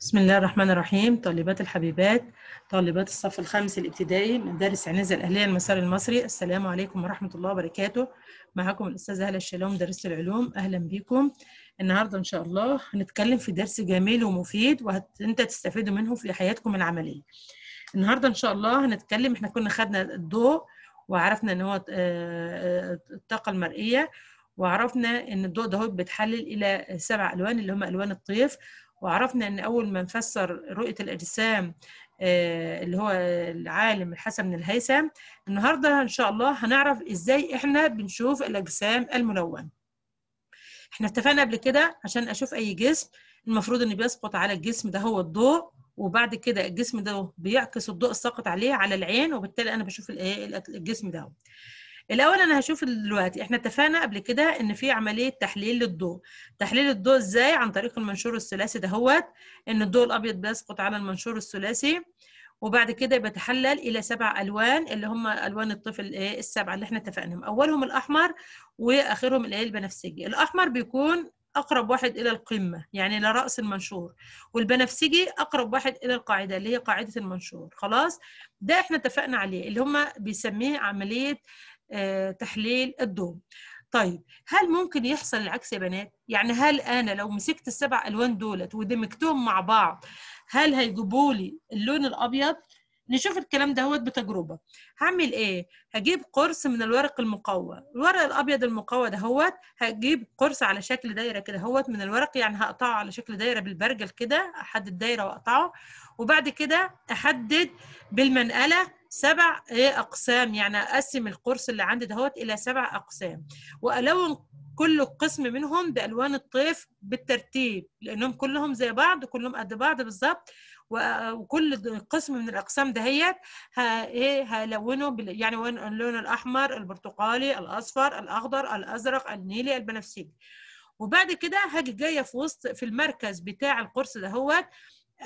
بسم الله الرحمن الرحيم طالبات الحبيبات طالبات الصف الخامس الابتدائي من دارس عنيزة الأهلية المسار المصري السلام عليكم ورحمة الله وبركاته معكم الأستاذة هلا الشلوم درس العلوم أهلا بيكم النهاردة إن شاء الله هنتكلم في درس جميل ومفيد وأنت تستفيدوا منه في حياتكم العملية النهاردة إن شاء الله هنتكلم إحنا كنا خدنا الضوء وعرفنا إن هو آه، آه، الطاقة المرئية وعرفنا إن الضوء ده بيتحلل إلى سبع ألوان اللي هم ألوان الطيف وعرفنا ان اول ما نفسر رؤيه الاجسام آه، اللي هو العالم الحسن بن الهيثم النهارده ان شاء الله هنعرف ازاي احنا بنشوف الاجسام الملونه احنا اتفقنا قبل كده عشان اشوف اي جسم المفروض ان بيسقط على الجسم ده هو الضوء وبعد كده الجسم ده بيعكس الضوء الساقط عليه على العين وبالتالي انا بشوف الجسم ده الاول انا هشوف دلوقتي احنا اتفقنا قبل كده ان في عمليه تحليل للضوء تحليل الضوء ازاي عن طريق المنشور الثلاثي دهوت ان الضوء الابيض بيسقط على المنشور الثلاثي وبعد كده بتحلل الى سبع الوان اللي هم الوان الطفل إيه؟ السبعه اللي احنا اتفقناهم اولهم الاحمر واخرهم الايه البنفسجي الاحمر بيكون اقرب واحد الى القمه يعني الى راس المنشور والبنفسجي اقرب واحد الى القاعده اللي هي قاعده المنشور خلاص ده احنا اتفقنا عليه اللي هم بيسميه عمليه آه، تحليل الضوء طيب هل ممكن يحصل العكس يا بنات يعني هل انا لو مسكت السبع الوان دولت ودمجتهم مع بعض هل هيجيبوا لي اللون الابيض نشوف الكلام دهوت بتجربه هعمل ايه هجيب قرص من الورق المقوى الورق الابيض المقوى دهوت هجيب قرص على شكل دايره كده هوت من الورق يعني هقطعه على شكل دايره بالبرجل كده احدد دايره واقطعه وبعد كده احدد بالمنقله سبع إيه اقسام يعني اقسم القرص اللي عندي دهوت الى سبع اقسام والون كل قسم منهم بألوان الطيف بالترتيب لأنهم كلهم زي بعض وكلهم قد بعض بالظبط وكل قسم من الأقسام دهيت ايه هلونه يعني اللون الأحمر البرتقالي الأصفر الأخضر الأزرق النيلي البنفسجي وبعد كده هاجي جايه في وسط في المركز بتاع القرص دهوت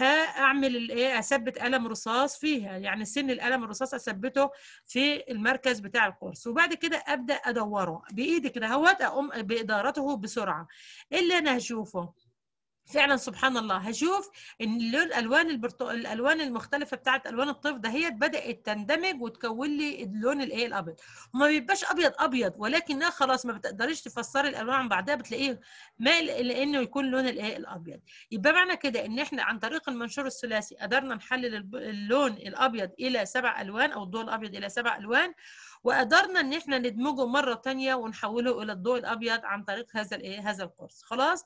اعمل الايه اثبت قلم رصاص فيها يعني سن القلم الرصاص اثبته في المركز بتاع القرص وبعد كده ابدا ادوره بايدي كده اهوت اقوم بادارته بسرعه اللي انا هشوفه فعلا سبحان الله هشوف ان الالوان البرتقال الالوان المختلفه بتاعت الوان الطيف دهيت بدات تندمج وتكون لي اللون الايه الابيض وما بيبقاش ابيض ابيض ولكنها خلاص ما بتقدريش تفسري الالوان عن بعضها بتلاقيه مال لانه يكون لون الايه الابيض يبقى معنى كده ان احنا عن طريق المنشور الثلاثي قدرنا نحلل اللون الابيض الى سبع الوان او الضوء الابيض الى سبع الوان وقدرنا ان احنا ندمجه مره ثانيه ونحوله الى الضوء الابيض عن طريق هذا الايه هذا القرص خلاص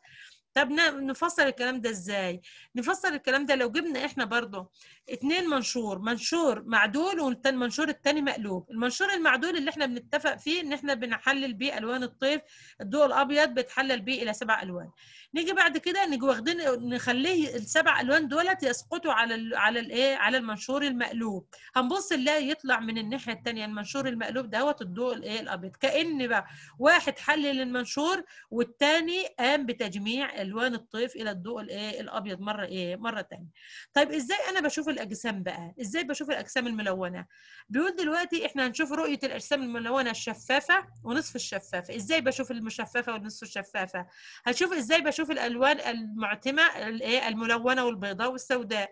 طب نفسر الكلام ده ازاي نفسر الكلام ده لو جبنا احنا برضه اتنين منشور منشور معدول والمنشور التاني مقلوب المنشور المعدول اللي احنا بنتفق فيه ان احنا بنحلل بيه الوان الطيف الضوء الابيض بيتحلل بيه الى سبع الوان نيجي بعد كده نيجي واخدين نخليه السبع الوان دولت يسقطوا على الـ على الايه على المنشور المقلوب هنبص نلاقي يطلع من الناحيه الثانيه المنشور المقلوب دوت الضوء الايه الابيض كان بقى واحد حلل المنشور والثاني قام بتجميع الوان الطيف الى الضوء الايه الابيض مره ايه مره ثانيه طيب ازاي انا بشوف الاجسام بقى ازاي بشوف الاجسام الملونه بيقول دلوقتي احنا هنشوف رؤيه الاجسام الملونه الشفافه ونصف الشفافه ازاي بشوف المشففه والنصف الشفافه هشوف ازاي بشوف الالوان المعتمه الايه الملونه والبيضاء والسوداء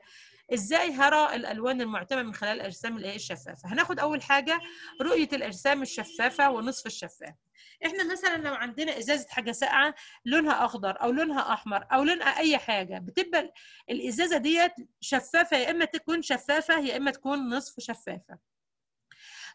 ازاي هرى الالوان المعتمه من خلال الاجسام الايه الشفافه هناخد اول حاجه رؤيه الاجسام الشفافه ونصف الشفافه احنا مثلا لو عندنا ازازه حاجه ساقعه لونها اخضر او لونها احمر او لونها اي حاجه بتبقى الازازه ديت شفافه يا اما تكون شفافه يا اما تكون نصف شفافه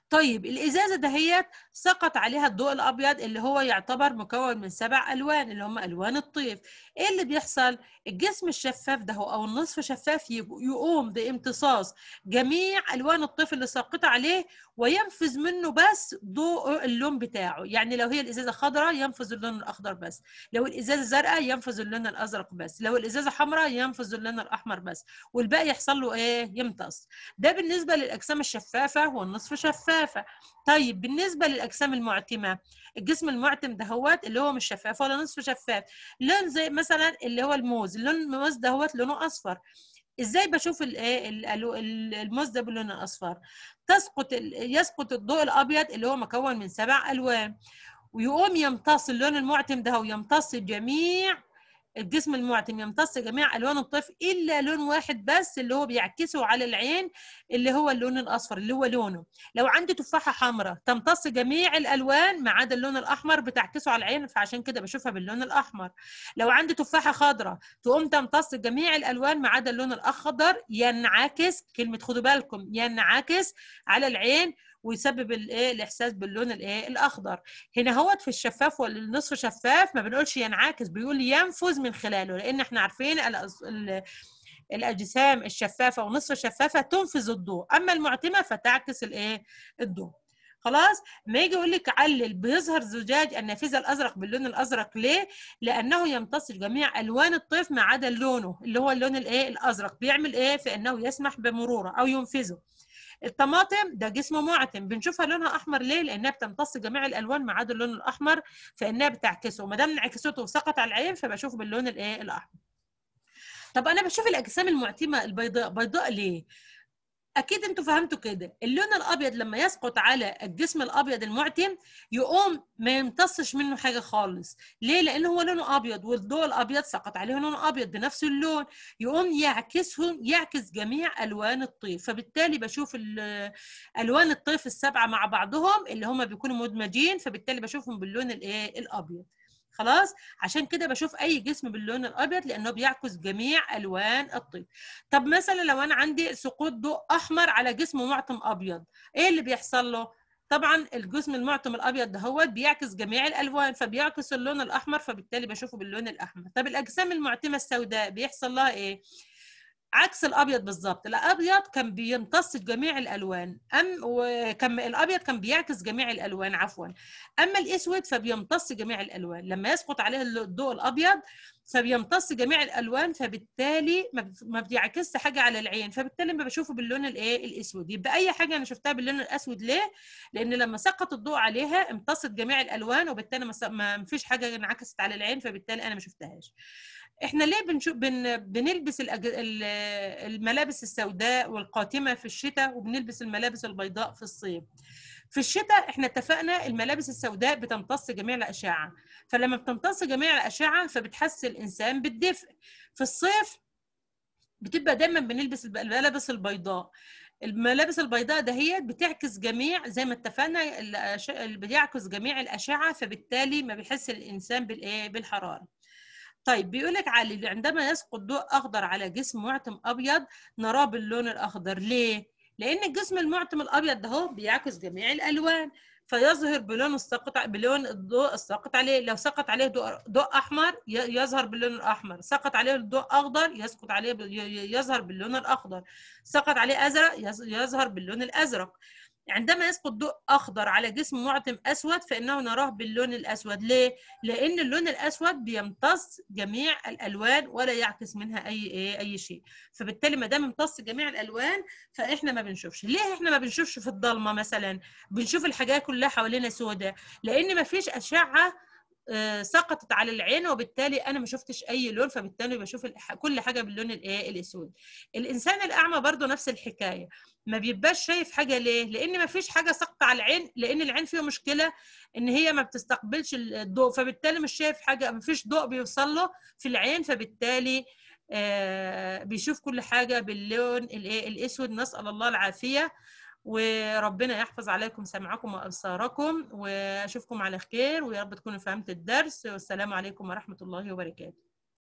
طيب الازازه دهيت سقط عليها الضوء الابيض اللي هو يعتبر مكون من سبع الوان اللي هم الوان الطيف ايه اللي بيحصل الجسم الشفاف ده او النصف شفاف يقوم بامتصاص جميع الوان الطيف اللي ساقطه عليه وينفذ منه بس ضوء اللون بتاعه يعني لو هي الازازه خضراء ينفذ اللون الاخضر بس لو الازازه زرقاء ينفذ اللون الازرق بس لو الازازه حمراء ينفذ اللون الاحمر بس والباقي يحصل له ايه يمتص ده بالنسبه للاجسام الشفافه والنصف شفاف شفافه طيب بالنسبه للاجسام المعتمه الجسم المعتم ده هو اللي هو مش شفاف ولا نصف شفاف لون زي مثلا اللي هو الموز لون الموز ده دهوت لونه اصفر ازاي بشوف إيه، الموز ده باللون الاصفر تسقط يسقط الضوء الابيض اللي هو مكون من سبع الوان ويقوم يمتص اللون المعتم ده ويمتص جميع الجسم المعتم يمتص جميع الوان الطفل الا لون واحد بس اللي هو بيعكسه على العين اللي هو اللون الاصفر اللي هو لونه لو عندي تفاحه حمراء تمتص جميع الالوان ما عدا اللون الاحمر بتعكسه على العين فعشان كده بشوفها باللون الاحمر لو عندي تفاحه خضراء تقوم تمتص جميع الالوان ما عدا اللون الاخضر ينعكس كلمه خدوا بالكم ينعكس على العين ويسبب الايه الاحساس باللون الايه الاخضر هنا هوت في الشفاف والنصف شفاف ما بنقولش ينعكس بيقول ينفذ من خلاله لان احنا عارفين الاجسام الشفافه ونصف شفافه تنفذ الضوء اما المعتمه فتعكس الايه الضوء خلاص ما يجي يقول لك علل بيظهر زجاج النافذه الازرق باللون الازرق ليه لانه يمتص جميع الوان الطيف ما عدا لونه اللي هو اللون الايه الازرق بيعمل ايه في انه يسمح بمروره او ينفذه الطماطم ده جسمه معتم بنشوفها لونها احمر ليه؟ لانها بتمتص جميع الالوان ما عدا اللون الاحمر فانها بتعكسه ما دام انعكسته وسقط على العين فبشوف باللون الايه الاحمر طب انا بشوف الاجسام المعتمه البيضاء بيضاء ليه اكيد انتوا فهمتوا كده اللون الابيض لما يسقط على الجسم الابيض المعتم يقوم ما يمتصش منه حاجه خالص ليه لان هو لونه ابيض والضوء الابيض سقط عليه لون ابيض بنفس اللون يقوم يعكسهم يعكس جميع الوان الطيف فبالتالي بشوف الوان الطيف السبعه مع بعضهم اللي هم بيكونوا مدمجين فبالتالي بشوفهم باللون الايه الابيض خلاص عشان كده بشوف اي جسم باللون الابيض لانه بيعكس جميع الوان الطيف طب مثلا لو انا عندي سقوط ضوء احمر على جسم معتم ابيض ايه اللي بيحصل له طبعا الجسم المعتم الابيض ده هو بيعكس جميع الالوان فبيعكس اللون الاحمر فبالتالي بشوفه باللون الاحمر طب الاجسام المعتمه السوداء بيحصل لها ايه عكس الابيض بالظبط الابيض كان بيمتص جميع الالوان ام وكان الابيض كان بيعكس جميع الالوان عفوا اما الاسود فبيمتص جميع الالوان لما يسقط عليه الضوء الابيض فبيمتص جميع الالوان فبالتالي ما بيعكسش حاجه على العين فبالتالي ما بشوفه باللون الايه الاسود يبقى اي حاجه انا شفتها باللون الاسود ليه لان لما سقط الضوء عليها امتصت جميع الالوان وبالتالي ما فيش حاجه انعكست على العين فبالتالي انا ما شفتهاش احنا ليه بنشو بن بنلبس الأج... الملابس السوداء والقاتمه في الشتاء وبنلبس الملابس البيضاء في الصيف في الشتاء احنا اتفقنا الملابس السوداء بتمتص جميع الاشعه فلما بتمتص جميع الاشعه فبتحس الانسان بالدفء في الصيف بتبقى دايما بنلبس الملابس البيضاء الملابس البيضاء دهيت بتعكس جميع زي ما اتفقنا بيعكس جميع الاشعه فبالتالي ما بيحس الانسان بالايه بالحراره طيب بيقول لك علي عندما يسقط ضوء اخضر على جسم معتم ابيض نراه باللون الاخضر ليه لان الجسم المعتم الابيض ده هو بيعكس جميع الالوان فيظهر بلون الساقط بلون الضوء الساقط عليه لو سقط عليه ضوء احمر يظهر باللون الاحمر سقط عليه ضوء اخضر يسقط عليه يظهر باللون الاخضر سقط عليه ازرق يظهر باللون الازرق عندما يعني يسقط ضوء أخضر على جسم معتم أسود فإنه نراه باللون الأسود ليه؟ لأن اللون الأسود بيمتص جميع الألوان ولا يعكس منها أي إيه، أي شيء فبالتالي ما دام امتص جميع الألوان فإحنا ما بنشوفش ليه إحنا ما بنشوفش في الضلمة مثلا؟ بنشوف الحاجات كلها حوالينا سوداء لأن ما فيش أشعة آه، سقطت على العين وبالتالي انا ما شفتش اي لون فبالتالي بشوف كل حاجه باللون الايه الاسود الانسان الاعمى برضو نفس الحكايه ما بيبقاش شايف حاجه ليه لان ما فيش حاجه ساقطه على العين لان العين فيها مشكله ان هي ما بتستقبلش الضوء فبالتالي مش شايف حاجه ما فيش ضوء بيوصل له في العين فبالتالي آه بيشوف كل حاجه باللون الايه الاسود نسال الله العافيه وربنا يحفظ عليكم سمعكم وابصاركم واشوفكم على خير ويا رب تكونوا فهمت الدرس والسلام عليكم ورحمه الله وبركاته